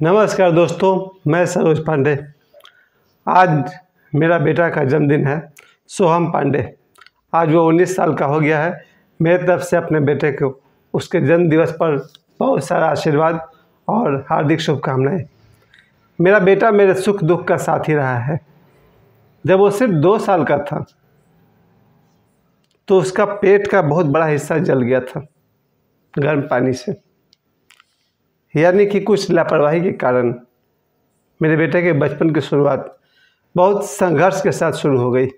नमस्कार दोस्तों मैं सरोज पांडे आज मेरा बेटा का जन्मदिन है सोहम पांडे आज वो 19 साल का हो गया है मेरी तरफ से अपने बेटे को उसके जन्म दिवस पर बहुत सारा आशीर्वाद और हार्दिक शुभकामनाएं मेरा बेटा मेरे सुख दुख का साथ ही रहा है जब वो सिर्फ दो साल का था तो उसका पेट का बहुत बड़ा हिस्सा जल गया था गर्म पानी से यानी कि कुछ लापरवाही के कारण मेरे बेटे के बचपन की शुरुआत बहुत संघर्ष के साथ शुरू हो गई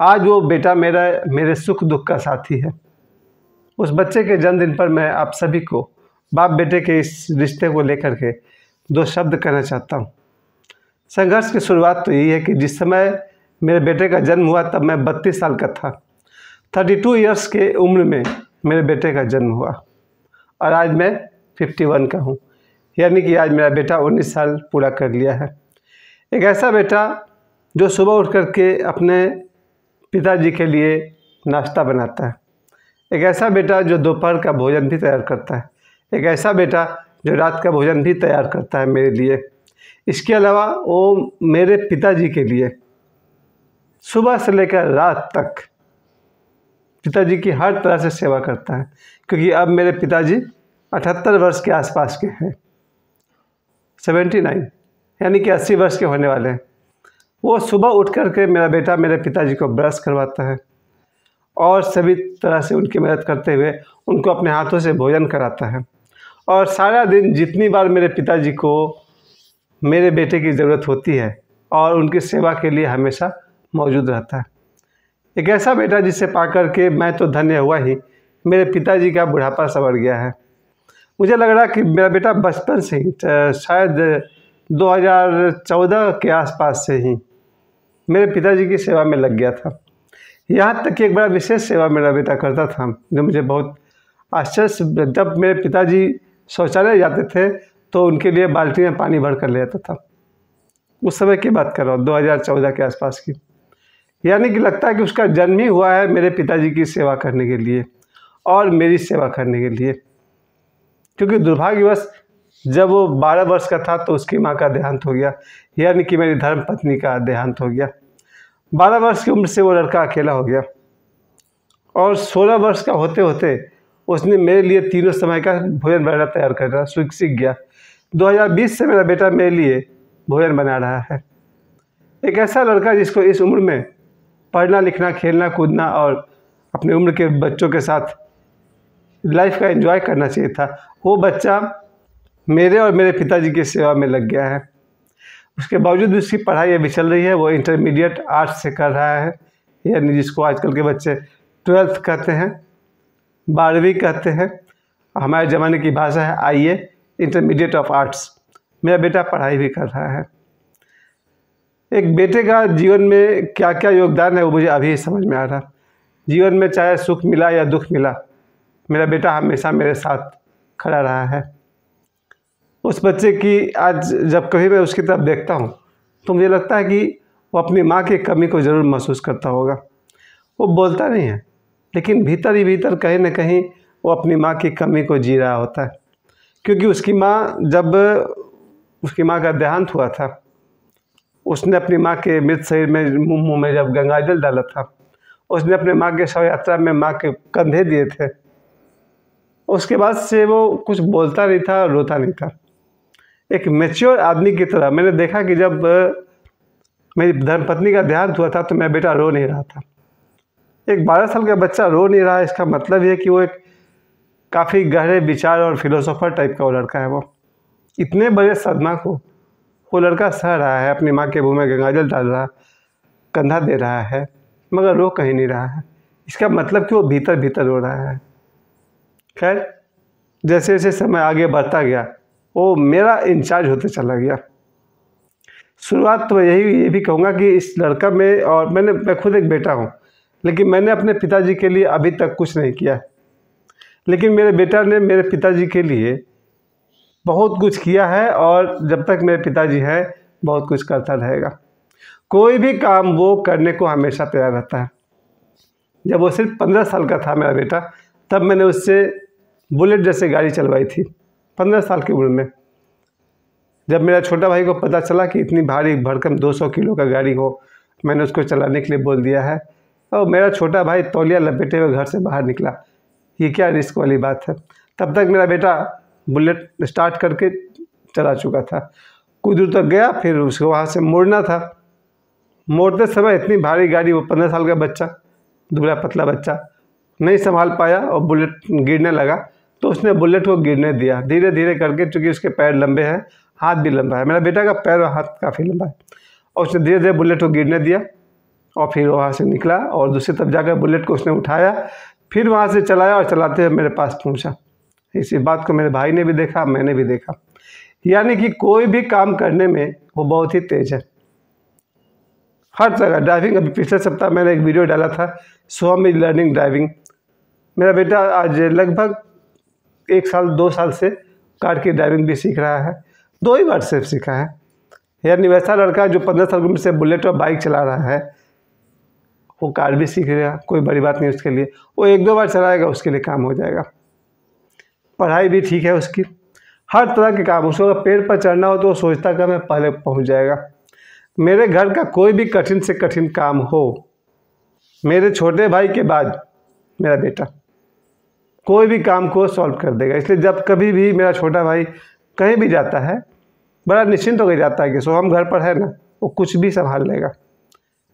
आज वो बेटा मेरा मेरे सुख दुख का साथी है उस बच्चे के जन्मदिन पर मैं आप सभी को बाप बेटे के इस रिश्ते को लेकर के दो शब्द कहना चाहता हूँ संघर्ष की शुरुआत तो यही है कि जिस समय मेरे बेटे का जन्म हुआ तब मैं बत्तीस साल का था थर्टी टू ईयर्स के उम्र में मेरे बेटे का जन्म हुआ और आज मैं फिफ्टी वन का हूँ यानी कि आज मेरा बेटा उन्नीस साल पूरा कर लिया है एक ऐसा बेटा जो सुबह उठ कर के अपने पिताजी के लिए नाश्ता बनाता है एक ऐसा बेटा जो दोपहर का भोजन भी तैयार करता है एक ऐसा बेटा जो रात का भोजन भी तैयार करता है मेरे लिए इसके अलावा वो मेरे पिताजी के लिए सुबह से लेकर रात तक पिताजी की हर तरह से सेवा करता है क्योंकि अब मेरे पिताजी अठहत्तर वर्ष के आसपास के हैं सेवेंटी नाइन यानी कि अस्सी वर्ष के होने वाले हैं वो सुबह उठ कर के मेरा बेटा मेरे पिताजी को ब्रश करवाता है और सभी तरह से उनकी मदद करते हुए उनको अपने हाथों से भोजन कराता है और सारा दिन जितनी बार मेरे पिताजी को मेरे बेटे की ज़रूरत होती है और उनकी सेवा के लिए हमेशा मौजूद रहता है एक ऐसा बेटा जिसे पा करके के मैं तो धन्य हुआ ही मेरे पिताजी का बुढ़ापा सवर गया है मुझे लग रहा कि मेरा बेटा बचपन से ही शायद 2014 के आसपास से ही मेरे पिताजी की सेवा में लग गया था यहाँ तक कि एक बड़ा विशेष सेवा मेरा बेटा करता था जो मुझे बहुत आश्चर्य जब मेरे पिताजी शौचालय जाते थे तो उनके लिए बाल्टी में पानी भर कर ले जाता था उस समय की बात कर रहा हूँ दो के आसपास की यानी कि लगता है कि उसका जन्म ही हुआ है मेरे पिताजी की सेवा करने के लिए और मेरी सेवा करने के लिए क्योंकि दुर्भाग्यवश जब वो बारह वर्ष का था तो उसकी माँ का देहांत हो गया यानी कि मेरी धर्म पत्नी का देहांत हो गया बारह वर्ष की उम्र से वो लड़का अकेला हो गया और सोलह वर्ष का होते होते उसने मेरे लिए तीनों समय का भोजन बनाना तैयार कर रहा सीख गया 2020 से मेरा बेटा मेरे लिए भोजन बना रहा है एक ऐसा लड़का जिसको इस उम्र में पढ़ना लिखना खेलना कूदना और अपने उम्र के बच्चों के साथ लाइफ का एंजॉय करना चाहिए था वो बच्चा मेरे और मेरे पिताजी की सेवा में लग गया है उसके बावजूद भी उसकी पढ़ाई अभी चल रही है वो इंटरमीडिएट आर्ट्स से कर रहा है यानी जिसको आजकल के बच्चे ट्वेल्थ कहते हैं बारहवीं कहते हैं हमारे ज़माने की भाषा है I A intermediate of arts मेरा बेटा पढ़ाई भी कर रहा है एक बेटे का जीवन में क्या क्या योगदान है वो मुझे अभी समझ में आ रहा जीवन में चाहे सुख मिला या दुख मिला मेरा बेटा हमेशा मेरे साथ खड़ा रहा है उस बच्चे की आज जब कभी मैं उसकी तरफ देखता हूँ तो मुझे लगता है कि वो अपनी माँ की कमी को ज़रूर महसूस करता होगा वो बोलता नहीं है लेकिन भीतर ही भीतर कहीं ना कहीं वो अपनी माँ की कमी को जी रहा होता है क्योंकि उसकी माँ जब उसकी माँ का देहांत हुआ था उसने अपनी माँ के मृत शरीर में मुँह में जब गंगाजल डाला था उसने अपने माँ के शव यात्रा में माँ के कंधे दिए थे उसके बाद से वो कुछ बोलता नहीं था रोता नहीं था एक मेच्योर आदमी की तरह मैंने देखा कि जब मेरी धर्मपत्नी का देहांत हुआ था तो मैं बेटा रो नहीं रहा था एक बारह साल का बच्चा रो नहीं रहा इसका मतलब है कि वो एक काफ़ी गहरे विचार और फिलोसोफर टाइप का वो लड़का है वो इतने बड़े सदमा को वो लड़का सह रहा है अपनी माँ के मुँह में गंगाजल डाल रहा है कंधा दे रहा है मगर रो कहीं नहीं रहा है इसका मतलब कि वो भीतर भीतर रो रहा है खैर जैसे जैसे समय आगे बढ़ता गया वो मेरा इंचार्ज होते चला गया शुरुआत तो यही ये भी कहूँगा कि इस लड़का में और मैंने मैं खुद एक बेटा हूँ लेकिन मैंने अपने पिताजी के लिए अभी तक कुछ नहीं किया लेकिन मेरे बेटा ने मेरे पिताजी के लिए बहुत कुछ किया है और जब तक मेरे पिताजी हैं बहुत कुछ करता रहेगा कोई भी काम वो करने को हमेशा तैयार रहता है जब वो सिर्फ पंद्रह साल का था मेरा बेटा तब मैंने उससे बुलेट जैसे गाड़ी चलवाई थी पंद्रह साल की उम्र में जब मेरा छोटा भाई को पता चला कि इतनी भारी भरकम सौ किलो का गाड़ी हो मैंने उसको चलाने के लिए बोल दिया है और मेरा छोटा भाई तौलिया लपेटे हुए घर से बाहर निकला ये क्या रिस्क वाली बात है तब तक मेरा बेटा बुलेट स्टार्ट करके चला चुका था कुछ दूर तक गया फिर उसको वहाँ से मोड़ना था मोड़ते समय इतनी भारी गाड़ी वो पंद्रह साल का बच्चा दुबला पतला बच्चा नहीं संभाल पाया और बुलेट गिरने लगा तो उसने बुलेट को गिरने दिया धीरे धीरे करके चूँकि उसके पैर लंबे हैं हाथ भी लंबा है मेरा बेटा का पैर और हाथ काफ़ी लंबा है और उसने धीरे धीरे बुलेट को गिरने दिया और फिर वहाँ से निकला और दूसरी तरफ जाकर बुलेट को उसने उठाया फिर वहाँ से चलाया और चलाते हुए मेरे पास पहुँचा इसी बात को मेरे भाई ने भी देखा मैंने भी देखा यानी कि कोई भी काम करने में वो बहुत ही तेज़ है हर जगह ड्राइविंग अभी पिछले सप्ताह मैंने एक वीडियो डाला था सोम इज लर्निंग ड्राइविंग मेरा बेटा आज लगभग एक साल दो साल से कार की ड्राइविंग भी सीख रहा है दो ही बार सिर्फ सीखा है यानी वैसा लड़का जो पंद्रह साल उम्र से बुलेट और बाइक चला रहा है वो कार भी सीख रहा कोई बड़ी बात नहीं उसके लिए वो एक दो बार चलाएगा उसके लिए काम हो जाएगा पढ़ाई भी ठीक है उसकी हर तरह के काम उसको अगर पेड़ पर चढ़ना हो तो वो सोचता कि मैं पहले पहुंच जाएगा मेरे घर का कोई भी कठिन से कठिन काम हो मेरे छोटे भाई के बाद मेरा बेटा कोई भी काम को सॉल्व कर देगा इसलिए जब कभी भी मेरा छोटा भाई कहीं भी जाता है बड़ा निश्चिंत होकर जाता है कि सो हम घर पर है ना वो कुछ भी संभाल लेगा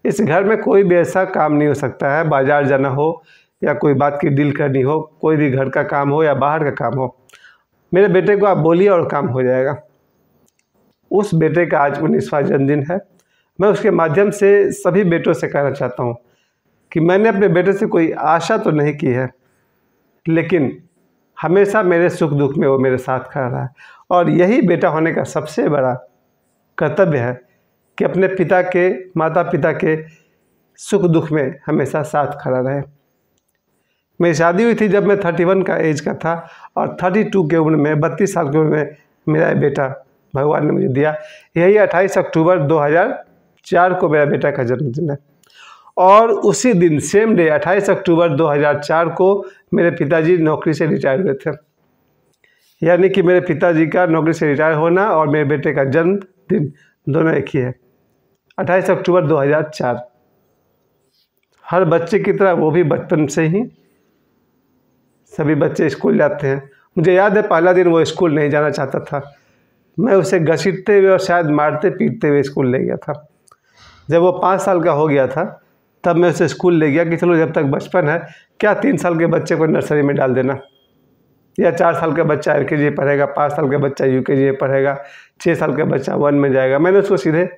इस घर में कोई भी ऐसा काम नहीं हो सकता है बाजार जाना हो या कोई बात की डील करनी हो कोई भी घर का काम हो या बाहर का काम हो मेरे बेटे को आप बोलिए और काम हो जाएगा उस बेटे का आज उन्नीसवा जन्मदिन है मैं उसके माध्यम से सभी बेटों से कहना चाहता हूँ कि मैंने अपने बेटे से कोई आशा तो नहीं की है लेकिन हमेशा मेरे सुख दुख में वो मेरे साथ खड़ा रहा है और यही बेटा होने का सबसे बड़ा कर्तव्य है कि अपने पिता के माता पिता के सुख दुख में हमेशा साथ खड़ा रहे मेरी शादी हुई थी जब मैं थर्टी वन का एज का था और थर्टी टू के उम्र में बत्तीस साल की उम्र में मेरा बेटा भगवान ने मुझे दिया यही अट्ठाईस अक्टूबर दो हज़ार चार को मेरा बेटा का जन्मदिन है और उसी दिन सेम डे 28 अक्टूबर 2004 को मेरे पिताजी नौकरी से रिटायर हुए थे यानी कि मेरे पिताजी का नौकरी से रिटायर होना और मेरे बेटे का जन्मदिन दोनों एक ही है 28 अक्टूबर 2004 हर बच्चे की तरह वो भी बचपन से ही सभी बच्चे स्कूल जाते हैं मुझे याद है पहला दिन वो स्कूल नहीं जाना चाहता था मैं उसे घसीटते हुए और शायद मारते पीटते हुए स्कूल ले गया था जब वो पाँच साल का हो गया था तब मैं उसे स्कूल ले गया कि चलो जब तक बचपन है क्या तीन साल के बच्चे को नर्सरी में डाल देना या चार साल का बच्चा एल के जी पढ़ेगा पाँच साल का बच्चा यू के जी पढ़ेगा छः साल का बच्चा वन में जाएगा मैंने उसको सीधे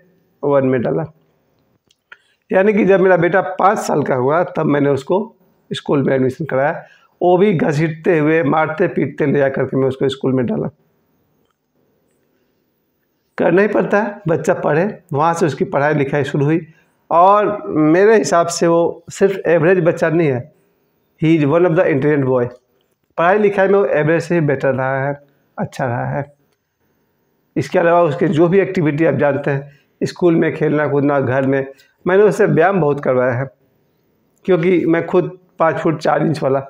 वन में डाला यानी कि जब मेरा बेटा पाँच साल का हुआ तब मैंने उसको स्कूल में एडमिशन कराया वो भी घसीटते हुए मारते पीटते ले जा करके मैं उसको स्कूल में डाला करना ही पड़ता है बच्चा पढ़े वहाँ से उसकी पढ़ाई लिखाई शुरू हुई और मेरे हिसाब से वो सिर्फ एवरेज बच्चा नहीं है he is one of the intelligent boy पढ़ाई लिखाई में वो एवरेज से ही बेटर रहा है अच्छा रहा है इसके अलावा उसके जो भी एक्टिविटी आप जानते हैं स्कूल में खेलना कूदना घर में मैंने उससे व्यायाम बहुत करवाया है क्योंकि मैं खुद पाँच फुट चार इंच वाला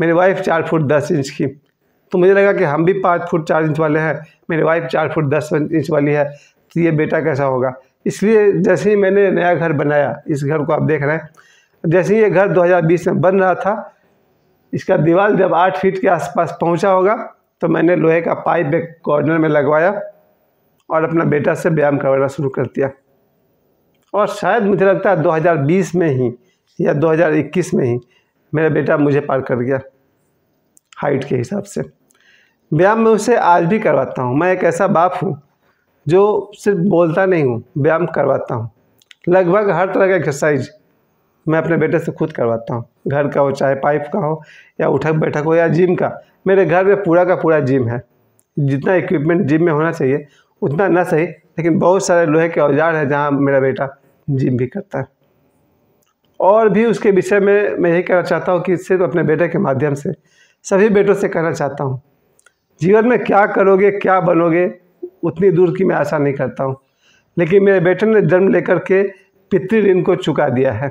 मेरी वाइफ चार फुट दस इंच की तो मुझे लगा कि हम भी पाँच फुट चार इंच वाले हैं मेरी वाइफ चार फुट दस इंच वाली है तो ये बेटा कैसा होगा इसलिए जैसे ही मैंने नया घर बनाया इस घर को आप देख रहे हैं जैसे ही ये घर 2020 में बन रहा था इसका दीवार जब आठ फीट के आसपास पहुंचा होगा तो मैंने लोहे का पाइप एक कॉर्नर में लगवाया और अपना बेटा से व्यायाम करवाना शुरू कर दिया और शायद मुझे लगता है दो में ही या दो में ही मेरा बेटा मुझे पार कर गया हाइट के हिसाब से व्यायाम मैं उसे आज भी करवाता हूँ मैं एक ऐसा बाप हूँ जो सिर्फ बोलता नहीं हूँ व्यायाम करवाता हूँ लगभग हर तरह का एक्सरसाइज मैं अपने बेटे से खुद करवाता हूँ घर का हो चाहे पाइप का हो या उठक बैठक हो या जिम का मेरे घर में पूरा का पूरा जिम है जितना इक्विपमेंट जिम में होना चाहिए उतना ना सही लेकिन बहुत सारे लोहे के औजार हैं जहाँ मेरा बेटा जिम भी करता है और भी उसके विषय में मैं यही कहना चाहता हूँ कि सिर्फ अपने बेटे के माध्यम से सभी बेटों से कहना चाहता हूँ जीवन में क्या करोगे क्या बनोगे उतनी दूर की मैं आशा नहीं करता हूँ लेकिन मेरे बेटे ने जन्म लेकर के पितृ को चुका दिया है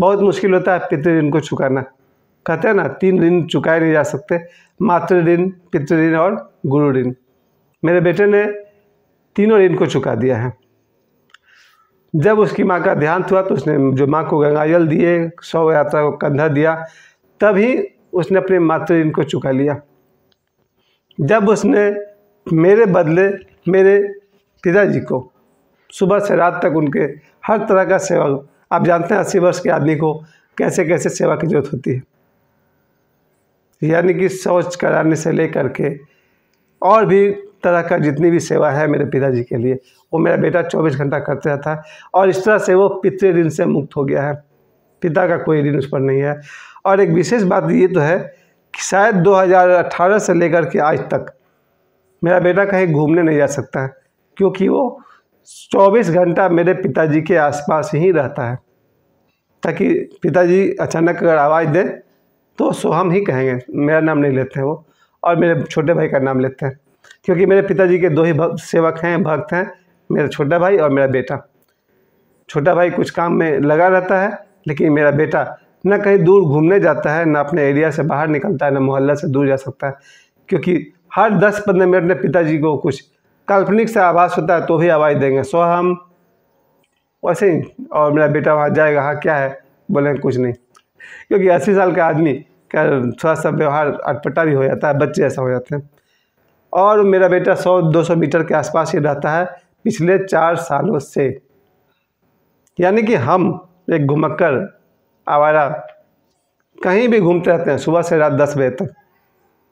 बहुत मुश्किल होता है पितृ को चुकाना कहते हैं ना तीन ऋण चुकाए नहीं जा सकते मातृ ऋण पितृ ऋण और गुरु ऋण मेरे बेटे ने तीनों ऋण को चुका दिया है जब उसकी माँ का ध्यान हुआ तो उसने जो माँ को गंगाजल दिए सौ यात्रा को कंधा दिया तभी उसने अपने मातृ ऋण को चुका लिया जब उसने मेरे बदले मेरे पिताजी को सुबह से रात तक उनके हर तरह का सेवा आप जानते हैं अस्सी वर्ष के आदमी को कैसे कैसे सेवा की जरूरत होती है यानी कि शौच कराने से लेकर के और भी तरह का जितनी भी सेवा है मेरे पिताजी के लिए वो मेरा बेटा 24 घंटा करते रहता है और इस तरह से वो पितृ ऋण से मुक्त हो गया है पिता का कोई ऋण उस पर नहीं है और एक विशेष बात ये तो है कि शायद 2018 से लेकर के आज तक मेरा बेटा कहीं घूमने नहीं जा सकता है क्योंकि वो 24 घंटा मेरे पिताजी के आसपास ही रहता है ताकि पिताजी अचानक अगर आवाज़ दे तो सोहम ही कहेंगे मेरा नाम नहीं लेते हैं वो और मेरे छोटे भाई का नाम लेते हैं क्योंकि मेरे पिताजी के दो ही सेवक हैं भक्त हैं मेरा छोटा भाई और मेरा बेटा छोटा भाई कुछ काम में लगा रहता है लेकिन मेरा बेटा ना कहीं दूर घूमने जाता है ना अपने एरिया से बाहर निकलता है ना मोहल्ला से दूर जा सकता है क्योंकि हर दस पंद्रह मिनट में पिताजी को कुछ काल्पनिक सा आवाज़ होता है तो भी आवाज़ देंगे सो हम वैसे ही और मेरा बेटा वहाँ जाएगा हाँ क्या है बोले कुछ नहीं क्योंकि अस्सी साल का आदमी का थोड़ा सा व्यवहार अटपटा भी हो जाता है बच्चे ऐसा हो जाते हैं और मेरा बेटा सौ दो सौ मीटर के आसपास ही रहता है पिछले चार सालों से यानी कि हम एक घुमक्कर आवारा कहीं भी घूमते रहते हैं सुबह से रात दस बजे तक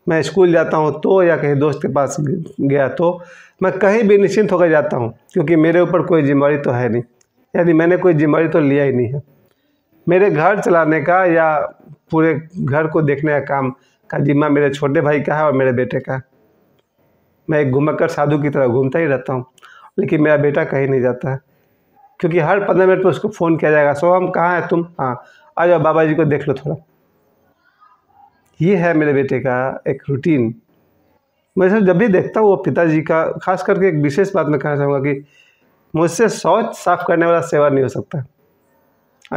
मैं स्कूल जाता हूँ तो या कहीं दोस्त के पास गया तो मैं कहीं भी निश्चिंत होकर जाता हूँ क्योंकि मेरे ऊपर कोई जिम्मेवारी तो है नहीं यानी मैंने कोई जिम्मेवारी तो लिया ही नहीं है मेरे घर चलाने का या पूरे घर को देखने का काम का जिम्मा मेरे छोटे भाई का है और मेरे बेटे का है मैं एक कर साधु की तरह घूमता ही रहता हूँ लेकिन मेरा बेटा कहीं नहीं जाता है क्योंकि हर पंद्रह मिनट पर उसको फ़ोन किया जाएगा सो हम कहाँ हैं तुम हाँ आ जाओ बाबा जी को देख लो थोड़ा ये है मेरे बेटे का एक रूटीन मैं सर जब भी देखता हूँ वो पिताजी का खास करके एक विशेष बात मैं कहना चाहूँगा कि मुझसे शौच साफ करने वाला सेवा नहीं हो सकता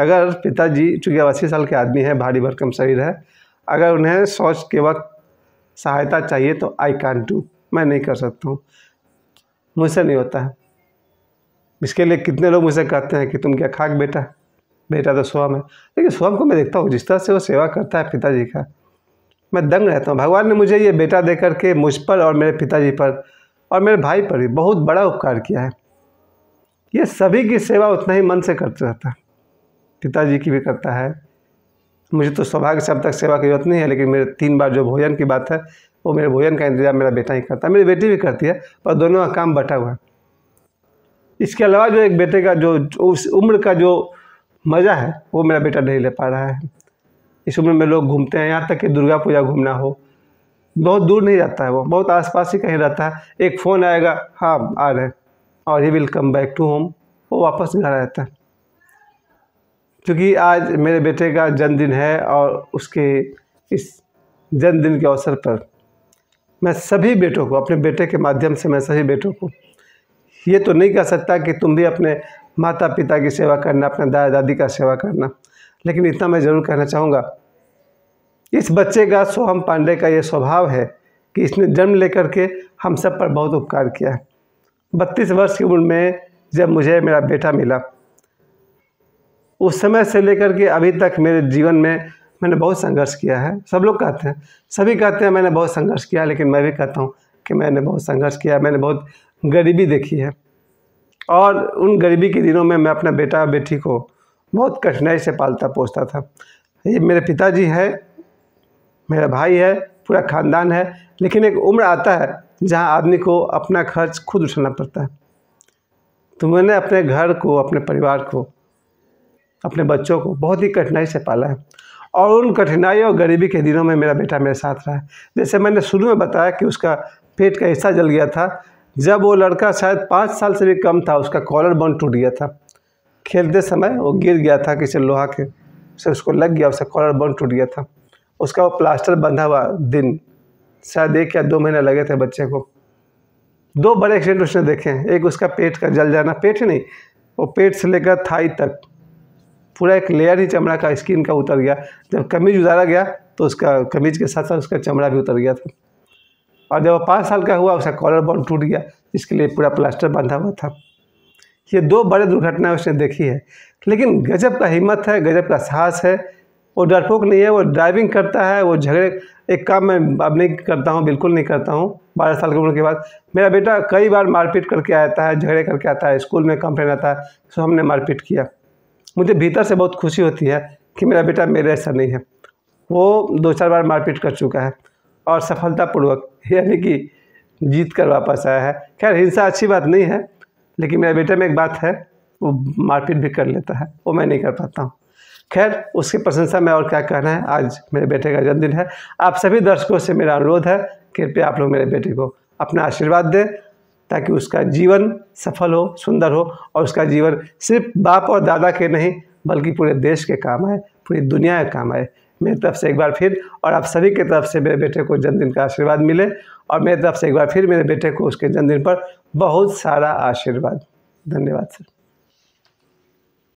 अगर पिताजी चूँकि अब अस्सी साल के आदमी हैं भारी भरकम शरीर है अगर उन्हें शौच के वक्त सहायता चाहिए तो आई कान डू मैं नहीं कर सकता हूँ मुझसे नहीं होता है इसके लिए कितने लोग मुझसे कहते हैं कि तुम क्या खाक बेटा बेटा तो स्वयं है लेकिन स्वयं को मैं देखता हूँ जिस तरह से वो सेवा करता है पिताजी का मैं दंग रहता हूँ भगवान ने मुझे ये बेटा दे करके मुझ पर और मेरे पिताजी पर और मेरे भाई पर भी बहुत बड़ा उपकार किया है ये सभी की सेवा उतना ही मन से करते रहता है पिताजी की भी करता है मुझे तो सौभाग्य से अब तक सेवा की जरूरत नहीं है लेकिन मेरे तीन बार जो भोजन की बात है वो मेरे भोजन का इंतजाम मेरा बेटा ही करता है मेरी बेटी भी करती है पर दोनों का काम बटा हुआ है इसके अलावा जो एक बेटे का जो उस उम्र का जो मज़ा है वो मेरा बेटा नहीं ले पा रहा है इस उम्र में लोग घूमते हैं यहाँ तक कि दुर्गा पूजा घूमना हो बहुत दूर नहीं रहता है वो बहुत आसपास ही कहीं रहता है एक फ़ोन आएगा हाँ आ रहे हैं और he will come back to home वो वापस घर रहता है क्योंकि आज मेरे बेटे का जन्मदिन है और उसके इस जन्मदिन के अवसर पर मैं सभी बेटों को अपने बेटे के माध्यम से मैं सभी बेटों को ये तो नहीं कह सकता कि तुम भी अपने माता पिता की सेवा करना अपने दादा दादी का सेवा करना लेकिन इतना मैं ज़रूर कहना चाहूँगा इस बच्चे का सोहम पांडे का ये स्वभाव है कि इसने जन्म लेकर के हम सब पर बहुत उपकार किया है बत्तीस वर्ष की उम्र में जब मुझे मेरा बेटा मिला उस समय से लेकर के अभी तक मेरे जीवन में मैंने बहुत संघर्ष किया है सब लोग कहते हैं सभी कहते हैं मैंने बहुत संघर्ष किया लेकिन मैं भी कहता हूँ कि मैंने बहुत संघर्ष किया मैंने बहुत गरीबी देखी है और उन गरीबी के दिनों में मैं अपना बेटा बेटी को बहुत कठिनाई से पालता पोसता था ये मेरे पिताजी है मेरा भाई है पूरा खानदान है लेकिन एक उम्र आता है जहाँ आदमी को अपना खर्च खुद उठाना पड़ता है तो मैंने अपने घर को अपने परिवार को अपने बच्चों को बहुत ही कठिनाई से पाला है और उन कठिनाइयों और गरीबी के दिनों में मेरा बेटा मेरे साथ रहा है जैसे मैंने शुरू में बताया कि उसका पेट का हिस्सा जल गया था जब वो लड़का शायद पाँच साल से भी कम था उसका कॉलर बोन टूट गया था खेलते समय वो गिर गया था किसी लोहा के से उसको लग गया उसका कॉलर बोन टूट गया था उसका वो प्लास्टर बंधा हुआ दिन शायद एक या दो महीने लगे थे बच्चे को दो बड़े एक्सीडेंट उसने देखे हैं एक उसका पेट का जल जाना पेट ही नहीं वो पेट से लेकर थाई तक पूरा एक लेयर ही चमड़ा का स्किन का उतर गया जब कमीज उतारा गया तो उसका कमीज के साथ साथ उसका चमड़ा भी उतर गया था और जब वो पाँच साल का हुआ उसका कॉलर बोन टूट गया इसके लिए पूरा प्लास्टर बांधा हुआ था ये दो बड़े दुर्घटनाएं उसने देखी है लेकिन गजब का हिम्मत है गजब का साहस है वो डरपोक नहीं है वो ड्राइविंग करता है वो झगड़े एक काम मैं अब नहीं करता हूँ बिल्कुल नहीं करता हूँ बारह साल की उम्र के बाद मेरा बेटा कई बार मारपीट करके आता है झगड़े करके आता है स्कूल में कंप्लेन आता है सो तो हमने मारपीट किया मुझे भीतर से बहुत खुशी होती है कि मेरा बेटा मेरे ऐसा नहीं है वो दो चार बार मारपीट कर चुका है और सफलतापूर्वक यानी कि जीत कर वापस आया है खैर हिंसा अच्छी बात नहीं है लेकिन मेरे बेटे में एक बात है वो मारपीट भी कर लेता है वो मैं नहीं कर पाता हूँ खैर उसकी प्रशंसा में और क्या कहना है आज मेरे बेटे का जन्मदिन है आप सभी दर्शकों से मेरा अनुरोध है कृपया आप लोग मेरे बेटे को अपना आशीर्वाद दें ताकि उसका जीवन सफल हो सुंदर हो और उसका जीवन सिर्फ बाप और दादा के नहीं बल्कि पूरे देश के काम आए पूरी दुनिया के काम आए मेरी तरफ से एक बार फिर और आप सभी की तरफ से मेरे बेटे को जन्मदिन का आशीर्वाद मिले और मेरी तरफ से एक बार फिर मेरे बेटे को उसके जन्मदिन पर बहुत सारा आशीर्वाद धन्यवाद सर